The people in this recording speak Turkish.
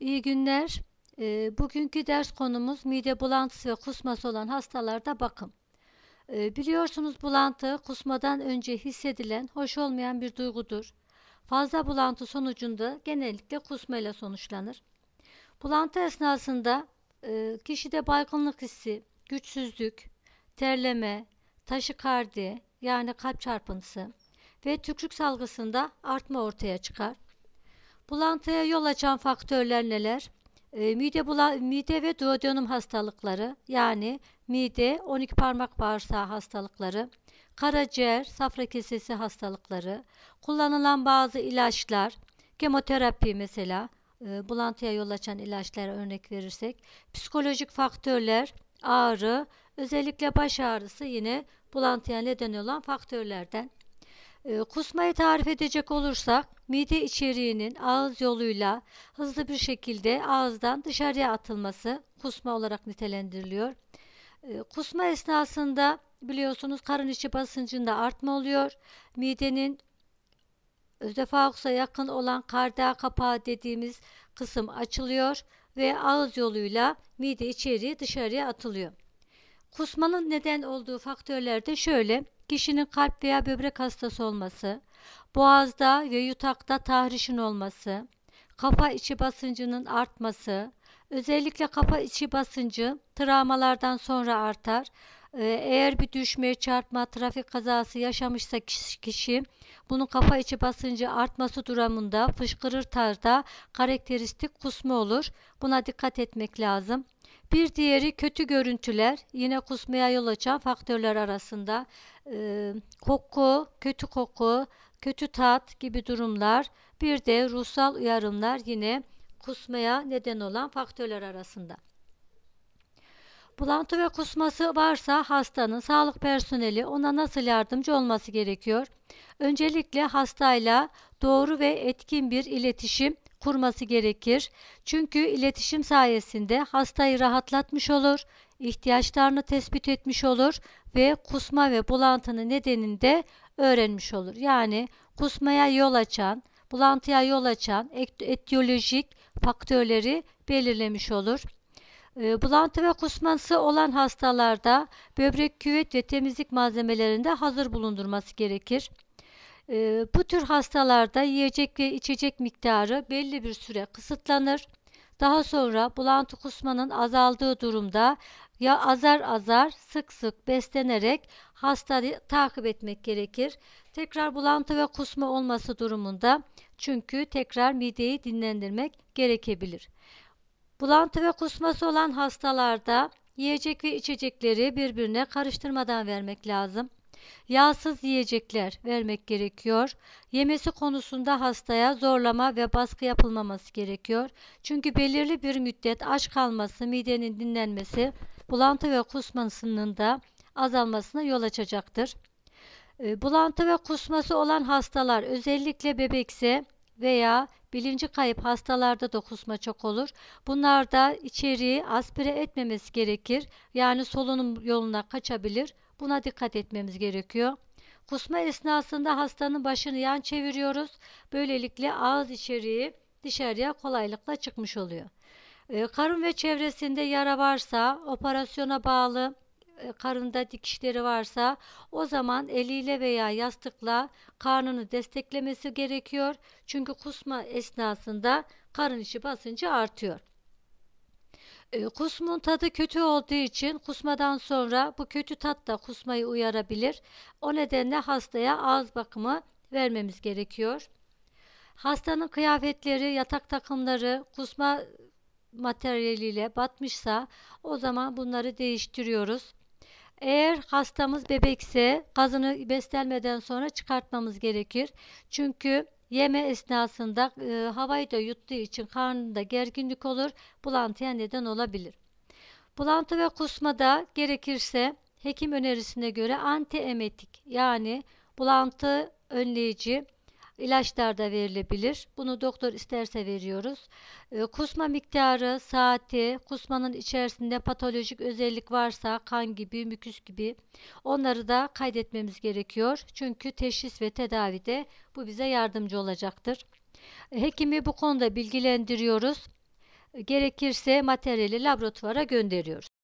İyi günler. E, bugünkü ders konumuz mide bulantısı ve kusması olan hastalarda bakım. E, biliyorsunuz bulantı kusmadan önce hissedilen hoş olmayan bir duygudur. Fazla bulantı sonucunda genellikle kusmayla sonuçlanır. Bulantı esnasında e, kişide baygınlık hissi, güçsüzlük, terleme, taşikardi yani kalp çarpıntısı ve tükürük salgısında artma ortaya çıkar. Bulantıya yol açan faktörler neler? E, mide, bulan, mide ve duodenum hastalıkları yani mide, 12 parmak bağırsağı hastalıkları, karaciğer, safra kesesi hastalıkları, kullanılan bazı ilaçlar, kemoterapi mesela, e, bulantıya yol açan ilaçlara örnek verirsek, psikolojik faktörler, ağrı, özellikle baş ağrısı yine bulantıya neden olan faktörlerden. E, kusmayı tarif edecek olursak, mide içeriğinin ağız yoluyla hızlı bir şekilde ağızdan dışarıya atılması kusma olarak nitelendiriliyor. Ee, kusma esnasında biliyorsunuz karın içi basıncında artma oluyor. Midenin özdefaksa yakın olan karda kapağı dediğimiz kısım açılıyor ve ağız yoluyla mide içeriği dışarıya atılıyor. Kusmanın neden olduğu faktörler de şöyle kişinin kalp veya böbrek hastası olması, boğazda ve yutakta tahrişin olması, kafa içi basıncının artması, özellikle kafa içi basıncı travmalardan sonra artar. Ee, eğer bir düşme, çarpma, trafik kazası yaşamışsa kişi bunun kafa içi basıncı artması durumunda fışkırır tarda karakteristik kusma olur. Buna dikkat etmek lazım. Bir diğeri kötü görüntüler yine kusmaya yol açan faktörler arasında e, koku, kötü koku, kötü tat gibi durumlar bir de ruhsal uyarımlar yine kusmaya neden olan faktörler arasında. Bulantı ve kusması varsa hastanın sağlık personeli ona nasıl yardımcı olması gerekiyor? Öncelikle hastayla doğru ve etkin bir iletişim kurması gerekir. Çünkü iletişim sayesinde hastayı rahatlatmış olur, ihtiyaçlarını tespit etmiş olur ve kusma ve bulantının nedenini de öğrenmiş olur. Yani kusmaya yol açan, bulantıya yol açan etiyolojik faktörleri belirlemiş olur. Ee, bulantı ve kusması olan hastalarda böbrek küvet ve temizlik malzemelerinde hazır bulundurması gerekir. E, bu tür hastalarda yiyecek ve içecek miktarı belli bir süre kısıtlanır. Daha sonra bulantı kusmanın azaldığı durumda ya azar azar sık sık beslenerek hastayı takip etmek gerekir. Tekrar bulantı ve kusma olması durumunda çünkü tekrar mideyi dinlendirmek gerekebilir. Bulantı ve kusması olan hastalarda yiyecek ve içecekleri birbirine karıştırmadan vermek lazım. Yağsız yiyecekler vermek gerekiyor. Yemesi konusunda hastaya zorlama ve baskı yapılmaması gerekiyor. Çünkü belirli bir müddet aç kalması, midenin dinlenmesi, bulantı ve kusmasının da azalmasına yol açacaktır. Ee, bulantı ve kusması olan hastalar özellikle bebekse veya bilinci kayıp hastalarda da kusma çok olur. Bunlarda içeriği aspire etmemesi gerekir. Yani solunum yoluna kaçabilir. Buna dikkat etmemiz gerekiyor. Kusma esnasında hastanın başını yan çeviriyoruz. Böylelikle ağız içeriği dışarıya kolaylıkla çıkmış oluyor. E, karın ve çevresinde yara varsa operasyona bağlı e, karında dikişleri varsa o zaman eliyle veya yastıkla karnını desteklemesi gerekiyor. Çünkü kusma esnasında karın içi basıncı artıyor. E, ee, kusmun tadı kötü olduğu için kusmadan sonra bu kötü tat da kusmayı uyarabilir. O nedenle hastaya ağız bakımı vermemiz gerekiyor. Hastanın kıyafetleri, yatak takımları kusma materyaliyle batmışsa o zaman bunları değiştiriyoruz. Eğer hastamız bebekse gazını beslenmeden sonra çıkartmamız gerekir. Çünkü Yeme esnasında e, havayı da yuttuğu için karnında gerginlik olur, bulantıya neden olabilir. Bulantı ve kusmada gerekirse hekim önerisine göre antiemetik yani bulantı önleyici ilaçlar da verilebilir. Bunu doktor isterse veriyoruz. Ee, kusma miktarı, saati, kusmanın içerisinde patolojik özellik varsa kan gibi, müküs gibi onları da kaydetmemiz gerekiyor. Çünkü teşhis ve tedavide bu bize yardımcı olacaktır. Ee, hekimi bu konuda bilgilendiriyoruz. Ee, gerekirse materyali laboratuvara gönderiyoruz.